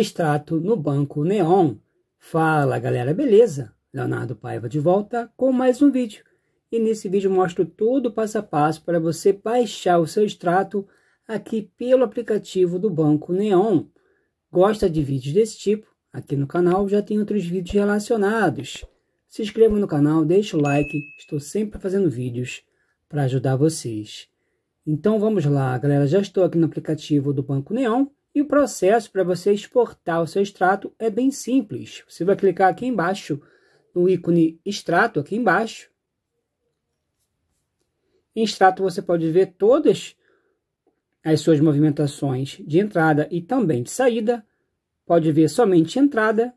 extrato no banco Neon. Fala galera, beleza? Leonardo Paiva de volta com mais um vídeo. E nesse vídeo mostro todo o passo a passo para você baixar o seu extrato aqui pelo aplicativo do banco Neon. Gosta de vídeos desse tipo? Aqui no canal já tem outros vídeos relacionados. Se inscreva no canal, deixe o like, estou sempre fazendo vídeos para ajudar vocês. Então vamos lá, galera, já estou aqui no aplicativo do Banco Neon e o processo para você exportar o seu extrato é bem simples. Você vai clicar aqui embaixo no ícone extrato, aqui embaixo. Em extrato você pode ver todas as suas movimentações de entrada e também de saída. Pode ver somente entrada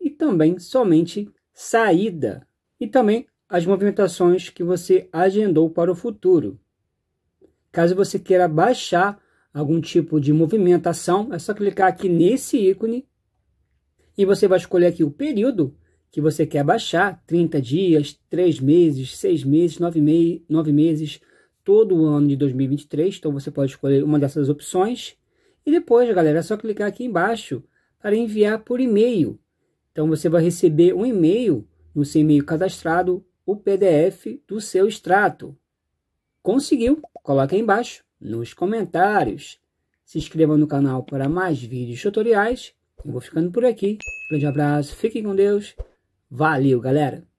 e também somente saída. E também as movimentações que você agendou para o futuro. Caso você queira baixar algum tipo de movimentação, é só clicar aqui nesse ícone e você vai escolher aqui o período que você quer baixar, 30 dias, 3 meses, 6 meses, 9, mei, 9 meses, todo o ano de 2023. Então você pode escolher uma dessas opções. E depois, galera, é só clicar aqui embaixo para enviar por e-mail. Então você vai receber um e-mail no seu e-mail cadastrado o PDF do seu extrato. Conseguiu? Coloca aí embaixo nos comentários. Se inscreva no canal para mais vídeos tutoriais. Eu vou ficando por aqui. Grande abraço, fiquem com Deus. Valeu, galera!